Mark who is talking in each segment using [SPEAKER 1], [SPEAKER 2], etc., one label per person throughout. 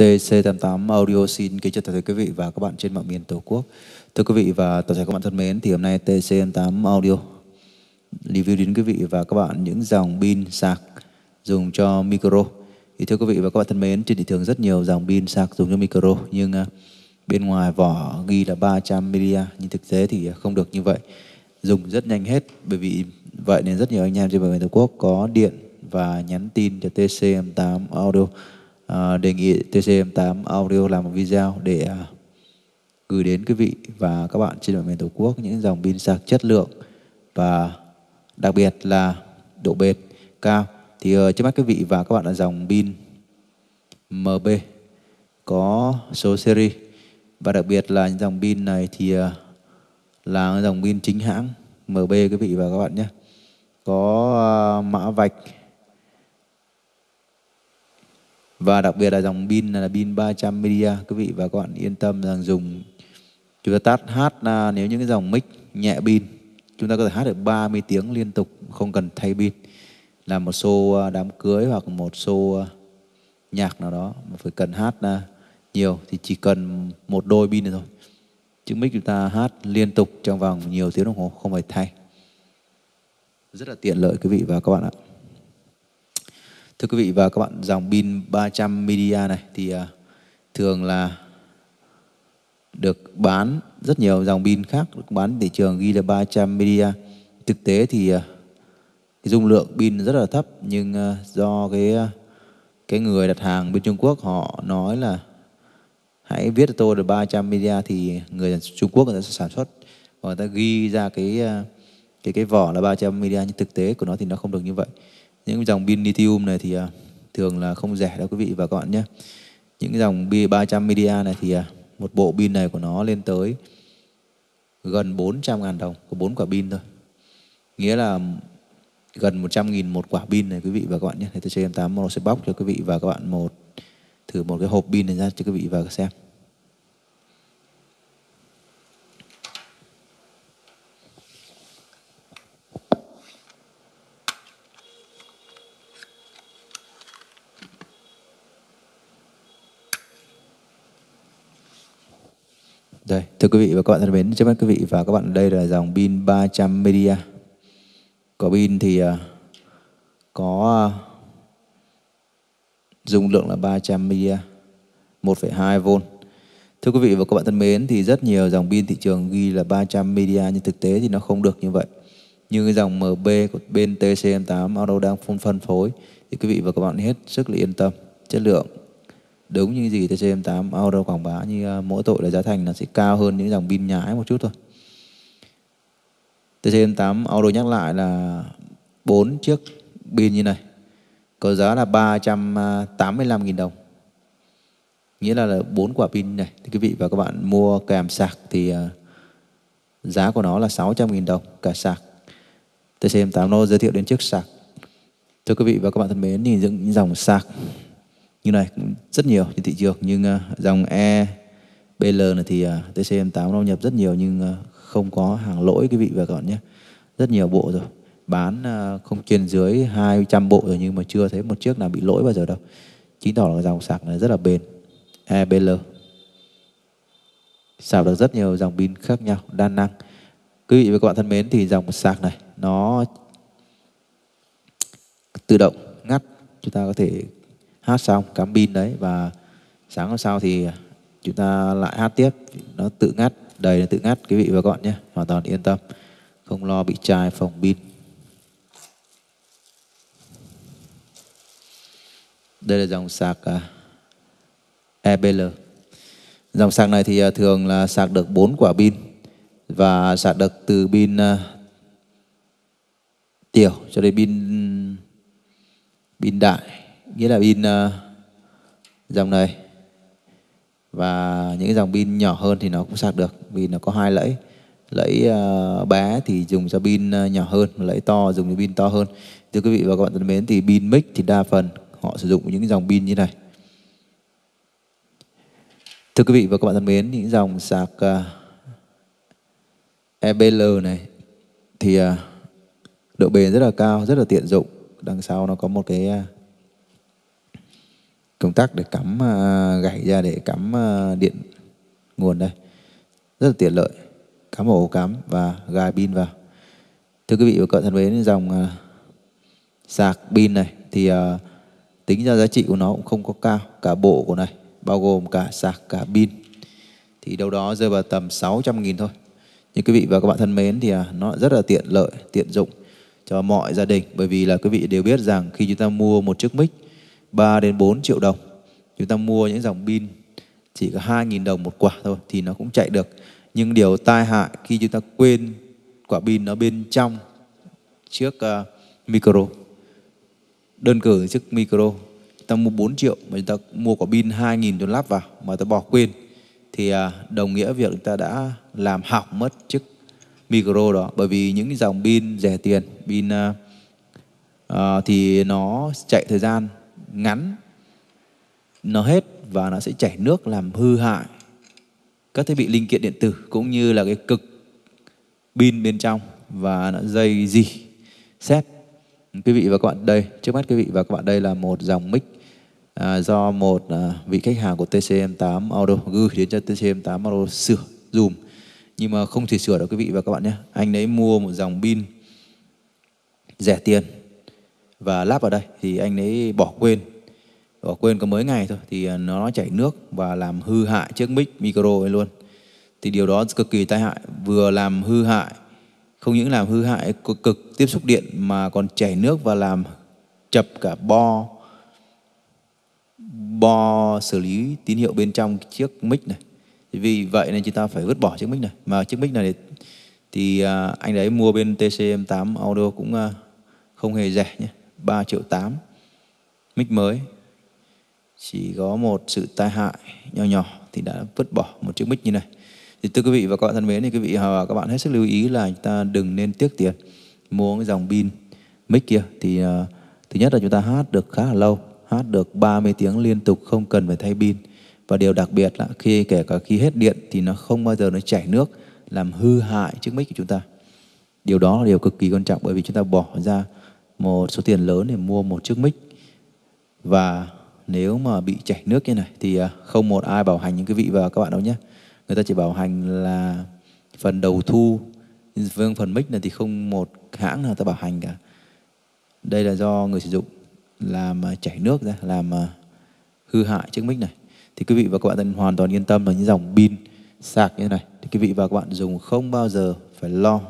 [SPEAKER 1] TC88 Audio xin kính chào tất cả quý vị và các bạn trên mọi miền Tổ quốc. Thưa quý vị và toàn thể các bạn thân mến, thì hôm nay TC88 Audio review đến quý vị và các bạn những dòng pin sạc dùng cho micro. Thì thưa quý vị và các bạn thân mến, trên thị trường rất nhiều dòng pin sạc dùng cho micro nhưng à, bên ngoài vỏ ghi là 300 mAh nhưng thực tế thì không được như vậy. Dùng rất nhanh hết bởi vì vậy nên rất nhiều anh em trên mọi miền Tổ quốc có điện và nhắn tin cho TC88 Audio À, đề nghị TCM8 Audio làm một video để à, gửi đến quý vị và các bạn trên mọi miền Tổ quốc những dòng pin sạc chất lượng và đặc biệt là độ bền cao. Thì ờ, trước mắt quý vị và các bạn là dòng pin MB có số series và đặc biệt là những dòng pin này thì ờ, là dòng pin chính hãng MB quý vị và các bạn nhé. Có ờ, mã vạch và đặc biệt là dòng pin là pin 300 media quý vị và các bạn yên tâm rằng dùng chúng ta tắt hát là nếu những cái dòng mic nhẹ pin chúng ta có thể hát được 30 tiếng liên tục không cần thay pin là một show à, đám cưới hoặc một show à, nhạc nào đó mà phải cần hát nhiều thì chỉ cần một đôi pin thôi chứ mic chúng ta hát liên tục trong vòng nhiều tiếng đồng hồ không phải thay rất là tiện lợi quý vị và các bạn ạ Thưa quý vị và các bạn, dòng pin 300 media này thì à, thường là được bán rất nhiều dòng pin khác được bán thị trường ghi là 300 media. Thực tế thì à, cái dung lượng pin rất là thấp nhưng à, do cái cái người đặt hàng bên Trung Quốc họ nói là hãy viết cho tôi được 300 media thì người Trung Quốc người ta sẽ sản xuất và người ta ghi ra cái cái cái vỏ là 300 media nhưng thực tế của nó thì nó không được như vậy những dòng pin lithium này thì à, thường là không rẻ đâu quý vị và các bạn nhé những dòng pin 300 media này thì à, một bộ pin này của nó lên tới gần 400 ngàn đồng có 4 quả pin thôi nghĩa là gần 100 nghìn một quả pin này quý vị và các bạn nhé. Thì tôi chơi em tám nó sẽ bóc cho quý vị và các bạn một thử một cái hộp pin này ra cho quý vị và xem. Đây, thưa quý vị và các bạn thân mến, trước mắt quý vị và các bạn đây là dòng pin 300 media. Có pin thì à, có à, dung lượng là 300 media, 1,2 V. Thưa quý vị và các bạn thân mến thì rất nhiều dòng pin thị trường ghi là 300 media nhưng thực tế thì nó không được như vậy. Như cái dòng MB của bên TCM8 Auto đang phân phân phối thì quý vị và các bạn hết sức là yên tâm chất lượng đúng như gì TCM8 auto quảng bá như à, mỗi tội là giá thành là sẽ cao hơn những dòng pin nhái một chút thôi TCM8 auto nhắc lại là bốn chiếc pin như này có giá là 385.000 à, đồng nghĩa là là bốn quả pin này thì quý vị và các bạn mua kèm sạc thì à, giá của nó là 600.000 đồng cả sạc TCM8 nó giới thiệu đến chiếc sạc thưa quý vị và các bạn thân mến nhìn những dòng sạc như này rất nhiều trên thị trường nhưng à, dòng E BL này thì uh, à, TCM8 nó nhập rất nhiều nhưng à, không có hàng lỗi quý vị và các bạn nhé rất nhiều bộ rồi bán không trên dưới 200 bộ rồi nhưng mà chưa thấy một chiếc nào bị lỗi bao giờ đâu chính tỏ là dòng sạc này rất là bền ebl sạc được rất nhiều dòng pin khác nhau đa năng quý vị và các bạn thân mến thì dòng sạc này nó tự động ngắt chúng ta có thể hát xong cắm pin đấy và sáng hôm sau thì chúng ta lại hát tiếp nó tự ngắt đầy là tự ngắt quý vị và các bạn nhé hoàn toàn yên tâm không lo bị chai phòng pin đây là dòng sạc à, EBL dòng sạc này thì à, thường là sạc được 4 quả pin và sạc được từ pin à, tiểu cho đến pin pin đại nghĩa là pin ờ, dòng này và những cái dòng pin nhỏ hơn thì nó cũng sạc được vì nó có hai lẫy lẫy ờ, bé thì dùng cho pin ờ, nhỏ hơn lẫy to dùng cho pin to hơn thưa quý vị và các bạn thân mến thì pin mic thì đa phần họ sử dụng những dòng pin như này thưa quý vị và các bạn thân mến những dòng sạc EBL này thì độ bền rất là cao rất là tiện dụng đằng sau nó có một cái công tắc để cắm à, gạch ra để cắm à, điện nguồn đây rất là tiện lợi cắm ổ cắm và gài pin vào thưa quý vị và các bạn thân mến dòng à, sạc pin này thì tính ra giá trị của nó cũng không có cao cả bộ của này bao gồm cả sạc cả pin thì đâu đó rơi vào tầm 600.000 thôi nhưng quý vị và các bạn thân mến thì nó rất là tiện lợi tiện dụng cho mọi gia đình bởi vì là quý vị đều biết rằng khi chúng ta mua một chiếc mic 3 đến 4 triệu đồng chúng ta mua những dòng pin chỉ có 2.000 đồng một quả thôi thì nó cũng chạy được nhưng điều tai hại khi chúng ta quên quả pin nó bên trong chiếc uh, ờ, micro đơn cử chiếc micro ta mua 4 triệu mà chúng ta mua quả pin 2.000 cho lắp vào mà ta bỏ quên thì ờ, đồng nghĩa việc chúng ta đã làm hỏng mất chiếc micro đó bởi vì những dòng pin rẻ tiền pin uh, thì nó chạy thời gian ngắn nó hết và nó sẽ chảy nước làm hư hại các thiết bị linh kiện điện tử cũng như là cái cực pin bên trong và nó dây gì xét quý vị và các bạn đây trước mắt quý vị và các bạn đây là một dòng mic à, do một à, vị khách hàng của TCM8 Audio gửi đến cho TCM8 Audio sửa dùm nhưng mà không thể sửa được quý vị và các bạn nhé anh ấy mua một dòng pin rẻ tiền và lắp vào đây thì anh ấy bỏ quên bỏ quên có mấy ngày thôi thì à, nó chảy nước và làm hư hại chiếc mic micro ấy luôn thì điều đó cực kỳ tai hại vừa làm hư hại không những làm hư hại cực, tiếp xúc điện mà còn chảy nước và làm chập cả bo bo xử lý tín hiệu bên trong chiếc mic này vì vậy nên chúng ta phải vứt bỏ chiếc mic này mà chiếc mic này thì, thì à, anh đấy mua bên TCM8 audio cũng à, không hề rẻ nhé 3 triệu 8 mic mới chỉ có một sự tai hại nhỏ nhỏ thì đã vứt bỏ một chiếc mic như này thì thưa quý vị và các bạn thân mến thì quý vị và các bạn hết sức lưu ý là chúng ta đừng nên tiếc tiền mua cái dòng pin mic kia thì uh, thứ nhất là chúng ta hát được khá là lâu hát được 30 tiếng liên tục không cần phải thay pin và điều đặc biệt là khi kể cả khi hết điện thì nó không bao giờ nó chảy nước làm hư hại chiếc mic của chúng ta điều đó là điều cực kỳ quan trọng bởi vì chúng ta bỏ ra một số tiền lớn để mua một chiếc mic và nếu mà bị chảy nước như này thì à, không một ai bảo hành những cái vị và các bạn đâu nhé người ta chỉ bảo hành là phần đầu thu riêng vâng, phần mic này thì không một hãng nào ta bảo hành cả đây là do người sử dụng làm à, chảy nước ra làm à, hư hại chiếc mic này thì quý vị và các bạn nên hoàn toàn yên tâm là những dòng pin sạc như thế này thì quý vị và các bạn dùng không bao giờ phải lo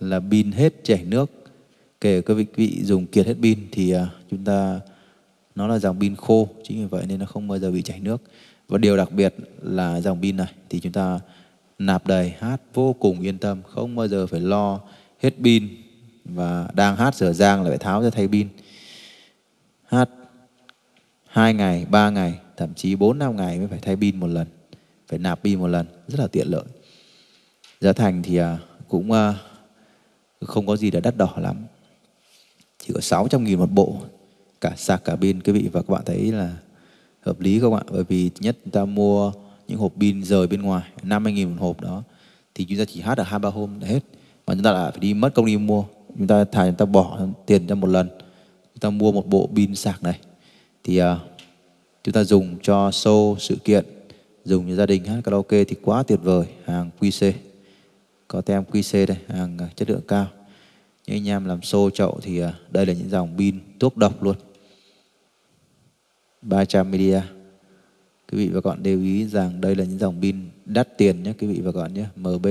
[SPEAKER 1] là pin hết chảy nước kể các vị vị dùng kiệt hết pin thì à, chúng ta nó là dòng pin khô chính vì vậy nên nó không bao giờ bị chảy nước và điều đặc biệt là dòng pin này thì chúng ta nạp đầy hát vô cùng yên tâm không bao giờ phải lo hết pin và đang hát dở dang lại phải tháo ra thay pin hát hai ngày ba ngày thậm chí bốn năm ngày mới phải thay pin một lần phải nạp pin một lần rất là tiện lợi giá thành thì à, cũng à, không có gì là đắt đỏ lắm chỉ có 600 nghìn một bộ cả sạc cả pin quý vị và các bạn thấy là hợp lý không ạ bởi vì nhất chúng ta mua những hộp pin rời bên ngoài 50 nghìn một hộp đó thì chúng ta chỉ hát ở hai ba hôm là hết mà chúng ta lại phải đi mất công đi mua chúng ta thà chúng ta bỏ tiền ra một lần chúng ta mua một bộ pin sạc này thì uh, chúng ta dùng cho show sự kiện dùng cho gia đình hát karaoke thì quá tuyệt vời hàng QC có tem QC đây hàng chất lượng cao những anh em làm xô chậu thì à, đây là những dòng pin thuốc độc luôn. 300 media Quý vị và các bạn lưu ý rằng đây là những dòng pin đắt tiền nhé quý vị và các bạn nhé, MB.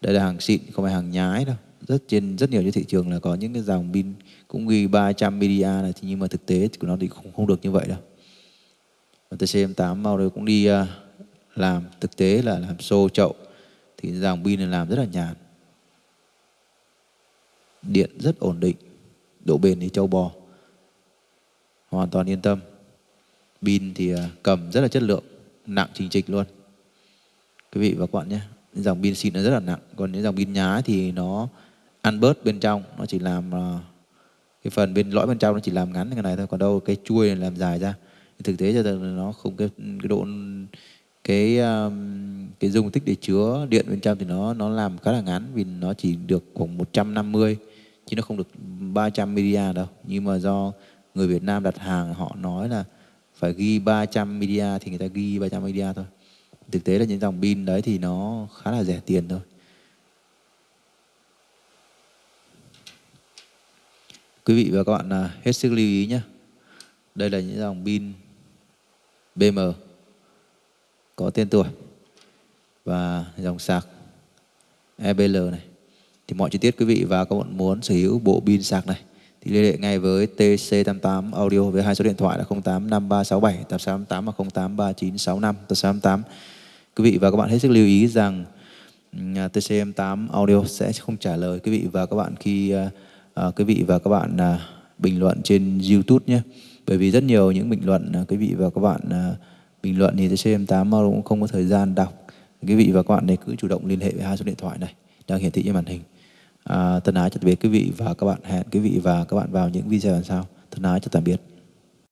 [SPEAKER 1] Đây là hàng xịn, không phải hàng nhái đâu. Rất trên rất nhiều trên thị trường là có những cái dòng pin cũng ghi 300 media này thì nhưng mà thực tế của nó thì không, không được như vậy đâu. TCM8 mau đây cũng đi à, làm thực tế là làm xô chậu thì dòng pin này làm rất là nhàn điện rất ổn định, độ bền thì châu bò. Hoàn toàn yên tâm. Pin thì à, cầm rất là chất lượng, nặng trình trịch luôn. Quý vị và các bạn nhé, dòng pin xịn nó rất là nặng, còn những dòng pin nhá thì nó ăn bớt bên trong, nó chỉ làm à, cái phần bên lõi bên trong nó chỉ làm ngắn cái này thôi, còn đâu cái chuôi này làm dài ra. Thực tế cho nó không cái, cái độ cái à, cái dung tích để chứa điện bên trong thì nó nó làm khá là ngắn vì nó chỉ được khoảng 150 chứ nó không được 300 media đâu nhưng mà do người Việt Nam đặt hàng họ nói là phải ghi 300 media thì người ta ghi 300 media thôi thực tế là những dòng pin đấy thì nó khá là rẻ tiền thôi quý vị và các bạn à, hết sức lưu ý nhé đây là những dòng pin BM có tên tuổi và dòng sạc EBL này thì mọi chi tiết quý vị và các bạn muốn sở hữu bộ pin sạc này thì liên hệ ngay với TC88 Audio với hai số điện thoại là 08 5367 8688 và 08 3965 8688. Quý vị và các bạn hết sức lưu ý rằng à, TC88 Audio sẽ không trả lời quý vị và các bạn khi uh, quý vị và các bạn uh, bình luận trên YouTube nhé. Bởi vì rất nhiều những bình luận uh, quý vị và các bạn uh, bình luận thì TC88 Audio cũng không có thời gian đọc. Quý vị và các bạn này cứ chủ động liên hệ với hai số điện thoại này đang hiển thị trên màn hình. À, thân ái chào tạm biệt quý vị và các bạn hẹn quý vị và các bạn vào những video lần sau thân ái chào tạm biệt